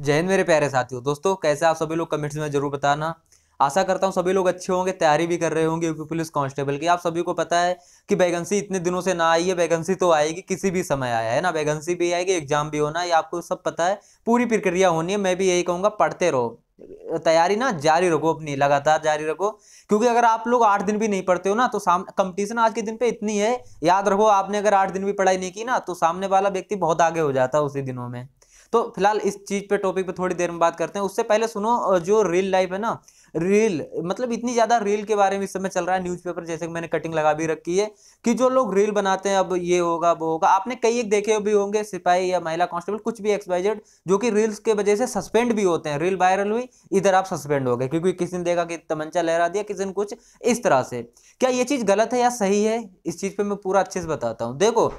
जैन मेरे प्यारे साथियों दोस्तों कैसे आप सभी लोग कमेंट्स में जरूर बताना आशा करता हूँ सभी लोग अच्छे होंगे तैयारी भी कर रहे होंगे यूपी पुलिस कांस्टेबल की आप सभी को पता है कि वैकेंसी इतने दिनों से ना आई है वैकेंसी तो आएगी किसी भी समय आया है ना वैकेंसी भी आएगी एग्जाम भी होना है आपको सब पता है पूरी प्रक्रिया होनी है मैं भी यही कहूँगा पढ़ते रहो तैयारी ना जारी रखो अपनी लगातार जारी रखो क्योंकि अगर आप लोग आठ दिन भी नहीं पढ़ते हो ना तो कंपटीशन आज के दिन पे इतनी है याद रखो आपने अगर आठ दिन भी पढ़ाई नहीं की ना तो सामने वाला व्यक्ति बहुत आगे हो जाता है उसी दिनों में तो फिलहाल इस चीज़ पे टॉपिक पे थोड़ी देर में बात करते हैं उससे पहले सुनो जो रियल लाइफ है ना रील मतलब इतनी ज़्यादा रील के बारे में इस समय चल रहा है न्यूज़पेपर जैसे कि मैंने कटिंग लगा भी रखी है कि जो लोग रील बनाते हैं अब ये होगा वो होगा आपने कई एक देखे भी होंगे सिपाही या महिला कांस्टेबल कुछ भी एक्सपाइजेड जो कि रील्स के वजह से सस्पेंड भी होते हैं रील वायरल हुई इधर आप सस्पेंड हो गए क्योंकि किसी ने देखा कि तमंचा लहरा दिया किसी ने कुछ इस तरह से क्या ये चीज़ गलत है या सही है इस चीज़ पर मैं पूरा अच्छे से बताता हूँ देखो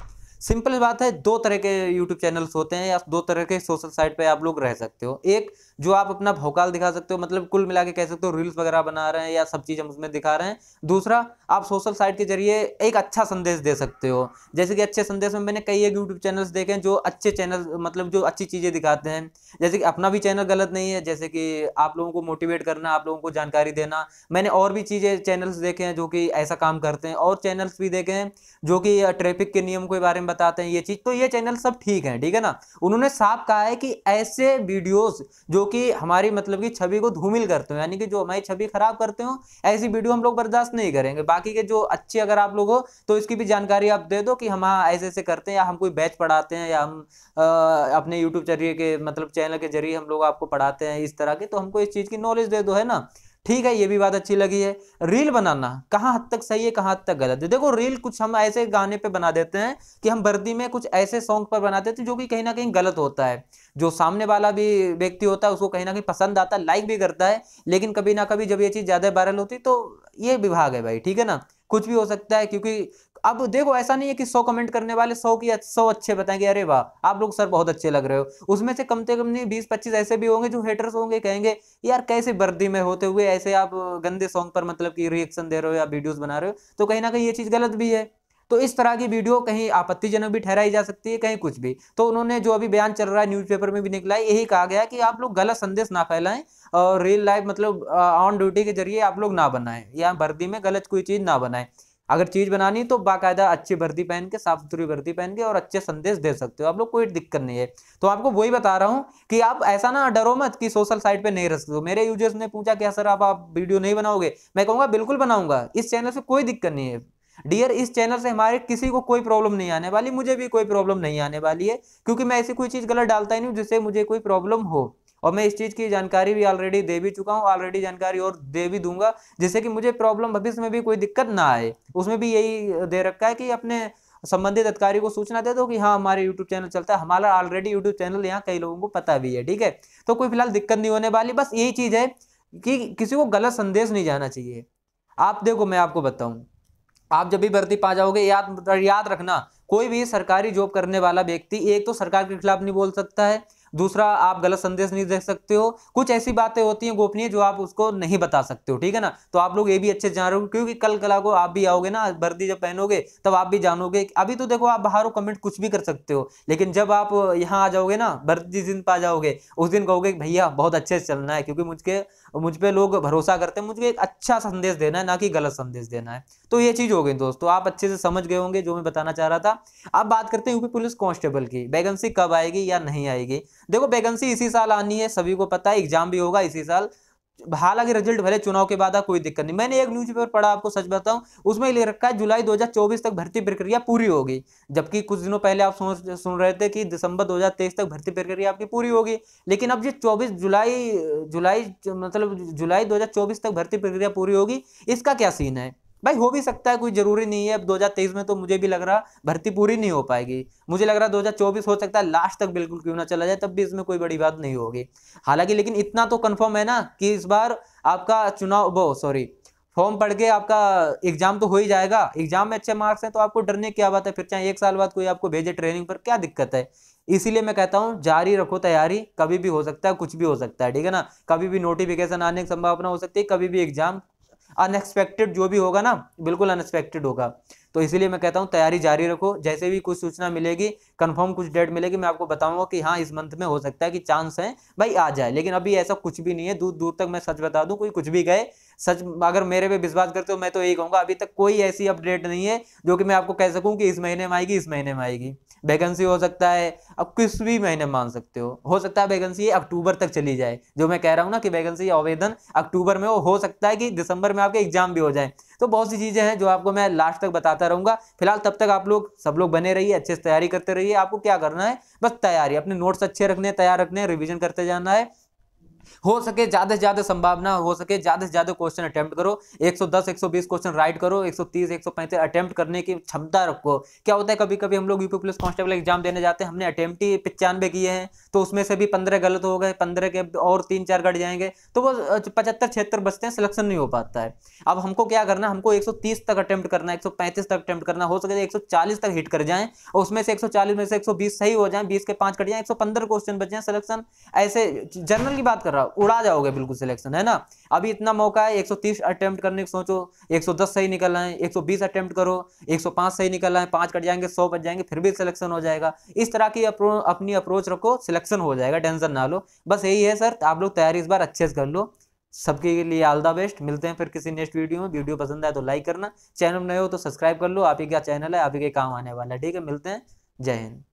सिंपल बात है दो तरह के यूट्यूब चैनल्स होते हैं या दो तरह के सोशल साइट पे आप लोग रह सकते हो एक जो आप अपना भोकाल दिखा सकते हो मतलब कुल मिला के कह सकते हो रील्स वगैरह बना रहे हैं या सब चीज़ हम उसमें दिखा रहे हैं दूसरा आप सोशल साइट के जरिए एक अच्छा संदेश दे सकते हो जैसे कि अच्छे संदेश में मैंने कई एक यूट्यूब चैनल्स देखे हैं जो अच्छे चैनल मतलब जो अच्छी चीज़ें दिखाते हैं जैसे कि अपना भी चैनल गलत नहीं है जैसे कि आप लोगों को मोटिवेट करना आप लोगों को जानकारी देना मैंने और भी चीज़ें चैनल्स देखे हैं जो कि ऐसा काम करते हैं और चैनल्स भी देखे हैं जो कि ट्रैफिक के नियम के बारे में बताते हैं ये चीज़ तो ये चैनल सब ठीक है ठीक है ना उन्होंने साफ कहा है कि ऐसे वीडियोस जो कि हमारी मतलब कि छवि को धूमिल करते हो यानी कि जो हमारी छवि खराब करते हो ऐसी वीडियो हम लोग बर्दाश्त नहीं करेंगे बाकी के जो अच्छे अगर आप लोग हो तो इसकी भी जानकारी आप दे दो कि हम हाँ, ऐसे ऐसे करते हैं या हम कोई बैच पढ़ाते हैं या हम आ, अपने यूट्यूब जरिए के मतलब चैनल के जरिए हम लोग आपको पढ़ाते हैं इस तरह के तो हमको इस चीज़ की नॉलेज दे दो है ना ठीक है ये भी बात अच्छी लगी है रील बनाना कहाँ हद तक सही है कहाँ हद तक गलत है देखो रील कुछ हम ऐसे गाने पे बना देते हैं कि हम वर्दी में कुछ ऐसे सॉन्ग पर बना देते हैं जो कि कहीं ना कहीं गलत होता है जो सामने वाला भी व्यक्ति होता है उसको कहीं ना कहीं पसंद आता है लाइक भी करता है लेकिन कभी ना कभी जब ये चीज़ ज़्यादा वायरल होती तो ये विभाग है भाई ठीक है ना कुछ भी हो सकता है क्योंकि अब देखो ऐसा नहीं है कि सौ कमेंट करने वाले सौ की सौ अच्छे बताएंगे अरे वाह आप लोग सर बहुत अच्छे लग रहे हो उसमें से कम से कम नहीं बीस पच्चीस ऐसे भी होंगे जो हेटर्स होंगे कहेंगे यार कैसे वर्दी में होते हुए ऐसे आप गंदे सॉन्ग पर मतलब की रिएक्शन दे रहे हो या वीडियोज बना रहे हो तो कहीं ना कहीं ये चीज़ गलत भी है तो इस तरह की वीडियो कहीं आपत्तिजनक भी ठहराई जा सकती है कहीं कुछ भी तो उन्होंने जो अभी बयान चल रहा है न्यूज़पेपर में भी निकला है यही कहा गया कि आप लोग गलत संदेश ना फैलाएं और रियल लाइफ मतलब ऑन ड्यूटी के जरिए आप लोग ना बनाएं या वर्दी में गलत कोई चीज़ ना बनाएं अगर चीज़ बनानी तो बाकायदा अच्छी वर्दी पहन के साफ सुथरी वर्दी पहन के और अच्छे संदेश दे सकते हो आप लोग कोई दिक्कत नहीं है तो आपको वही बता रहा हूँ कि आप ऐसा ना डरो मत कि सोशल साइट पे नहीं रख सकते मेरे यूजर्स ने पूछा क्या सर आप आप वीडियो नहीं बनाओगे मैं कहूँगा बिल्कुल बनाऊंगा इस चैनल से कोई दिक्कत नहीं है डियर इस चैनल से हमारे किसी को कोई प्रॉब्लम नहीं आने वाली मुझे भी कोई प्रॉब्लम नहीं आने वाली है क्योंकि मैं ऐसी कोई चीज़ गलत डालता ही नहीं जिससे मुझे कोई प्रॉब्लम हो और मैं इस चीज़ की जानकारी भी ऑलरेडी दे भी चुका हूँ ऑलरेडी जानकारी और दे भी दूंगा जिससे कि मुझे प्रॉब्लम भविष्य में भी कोई दिक्कत ना आए उसमें भी यही दे रखा है कि अपने संबंधित अधिकारी को सूचना दे दो कि हाँ हमारे यूट्यूब चैनल चलता है हमारा ऑलरेडी यूट्यूब चैनल यहाँ कई लोगों को पता भी है ठीक है तो कोई फिलहाल दिक्कत नहीं होने वाली बस यही चीज़ है कि किसी को गलत संदेश नहीं जाना चाहिए आप देखो मैं आपको बताऊं आप जब भी भर्ती पा जाओगे याद याद रखना कोई भी सरकारी जॉब करने वाला व्यक्ति एक तो सरकार के खिलाफ नहीं बोल सकता है दूसरा आप गलत संदेश नहीं देख सकते हो कुछ ऐसी बातें होती हैं गोपनीय जो आप उसको नहीं बता सकते हो ठीक है ना तो आप लोग ये भी अच्छे जान रहे हो क्योंकि कल कला को आप भी आओगे ना वर्दी जब पहनोगे तब आप भी जानोगे अभी तो देखो आप बाहर हो कमेंट कुछ भी कर सकते हो लेकिन जब आप यहाँ आ जाओगे ना वर्दी जिस दिन आ जाओगे उस दिन कहोगे भैया बहुत अच्छे से चलना है क्योंकि मुझके मुझ पर लोग भरोसा करते हैं मुझे एक अच्छा संदेश देना है ना कि गलत संदेश देना है तो ये चीज़ हो गई दोस्तों आप अच्छे से समझ गए होंगे जो मैं बताना चाह रहा था अब बात करते हैं यूपी पुलिस कांस्टेबल की वैकेंसी कब आएगी या नहीं आएगी देखो वैकेंसी इसी साल आनी है सभी को पता है एग्जाम भी होगा इसी साल हालांकि रिजल्ट भले चुनाव के बाद कोई दिक्कत नहीं मैंने एक न्यूज पेपर पढ़ा आपको सच बताऊं उसमें ले रखा है जुलाई 2024 तक भर्ती प्रक्रिया पूरी होगी जबकि कुछ दिनों पहले आप सुन सुन रहे थे कि दिसंबर 2023 तक भर्ती प्रक्रिया आपकी पूरी होगी लेकिन अब ये 24 जुलाई जुलाई मतलब जुलाई दो तक भर्ती प्रक्रिया पूरी होगी इसका क्या सीन है भाई हो भी सकता है कोई ज़रूरी नहीं है अब 2023 में तो मुझे भी लग रहा भर्ती पूरी नहीं हो पाएगी मुझे लग रहा 2024 हो सकता है लास्ट तक बिल्कुल क्यों ना चला जाए तब भी इसमें कोई बड़ी बात नहीं होगी हालांकि लेकिन इतना तो कन्फर्म है ना कि इस बार आपका चुनाव वो सॉरी फॉर्म पढ़ के आपका एग्जाम तो हो ही जाएगा एग्जाम में अच्छे मार्क्स हैं तो आपको डरने की क्या बात है फिर चाहे एक साल बाद कोई आपको भेजे ट्रेनिंग पर क्या दिक्कत है इसीलिए मैं कहता हूँ जारी रखो तैयारी कभी भी हो सकता है कुछ भी हो सकता है ठीक है ना कभी भी नोटिफिकेशन आने की संभावना हो सकती है कभी भी एग्जाम अनएक्सपेक्टेड जो भी होगा ना बिल्कुल अनएक्सपेक्टेड होगा तो इसलिए मैं कहता हूँ तैयारी जारी रखो जैसे भी कुछ सूचना मिलेगी कंफर्म कुछ डेट मिलेगी मैं आपको बताऊंगा कि हाँ इस मंथ में हो सकता है कि चांस है भाई आ जाए लेकिन अभी ऐसा कुछ भी नहीं है दूर दूर तक मैं सच बता दूं कोई कुछ भी गए सच अगर मेरे पे विश्वास करते हो मैं तो यही कहूँगा अभी तक कोई ऐसी अपडेट नहीं है जो कि मैं आपको कह सकूँ कि इस महीने में आएगी इस महीने में आएगी वैकेंसी हो सकता है अब किस भी महीने मान सकते हो हो सकता है वैकेंसी अक्टूबर तक चली जाए जो मैं कह रहा हूँ ना कि वैकेंसी आवेदन अक्टूबर में हो, हो सकता है कि दिसंबर में आपके एग्जाम भी हो जाए तो बहुत सी चीज़ें हैं जो आपको मैं लास्ट तक बताता रहूँगा फिलहाल तब तक आप लोग सब लोग बने रहिए अच्छे से तैयारी करते रहिए आपको क्या करना है बस तैयारी अपने नोट्स अच्छे रखने तैयार रखने रिविजन करते जाना है हो सके ज़्यादा से ज़्यादा संभावना हो सके ज़्यादा से ज़्यादा क्वेश्चन अटैम्प्ट करो 110 120 क्वेश्चन राइट करो 130 135 अटैम्प्ट करने की क्षमता रखो क्या होता है कभी कभी हम लोग यूपी पुलिस कांस्टेबल एग्जाम देने जाते हैं हमने अटैम्प्ट ही पचानवे किए हैं तो उसमें से भी पंद्रह गलत हो गए पंद्रह के और तीन चार कट जाएंगे तो वो पचहत्तर छिहत्तर बचते हैं सिलेक्शन नहीं हो पाता है अब हमको क्या करना हमको एक तक अटैम्प्ट करना है एक तक अटैम्प्ट करना हो सके एक तक हिट कर जाए और उसमें से एक में से एक सही हो जाए बीस के पांच कट जाए एक क्वेश्चन बच जाए सिलेक्शन ऐसे जनरल की बात कर रहा उड़ा जाओगे बिल्कुल सिलेक्शन है ना अभी इतना मौका है 130 अटेम्प्ट करने की सोचो 110 सही निकल रहे हैं 120 अटेम्प्ट करो 105 सही निकल रहे हैं पाँच कट जाएंगे सौ बच जाएंगे फिर भी सिलेक्शन हो जाएगा इस तरह की अप्रो, अपनी अप्रोच रखो सिलेक्शन हो जाएगा टेंशन ना लो बस यही है सर आप लोग तैयारी इस बार अच्छे से कर लो सबके लिए ऑल द बेस्ट मिलते हैं फिर किसी नेक्स्ट वीडियो में वीडियो पसंद आए तो लाइक करना चैनल नए हो तो सब्सक्राइब कर लो आप ही क्या चैनल है आप ही के काम आने वाला है ठीक है मिलते हैं जय हिंद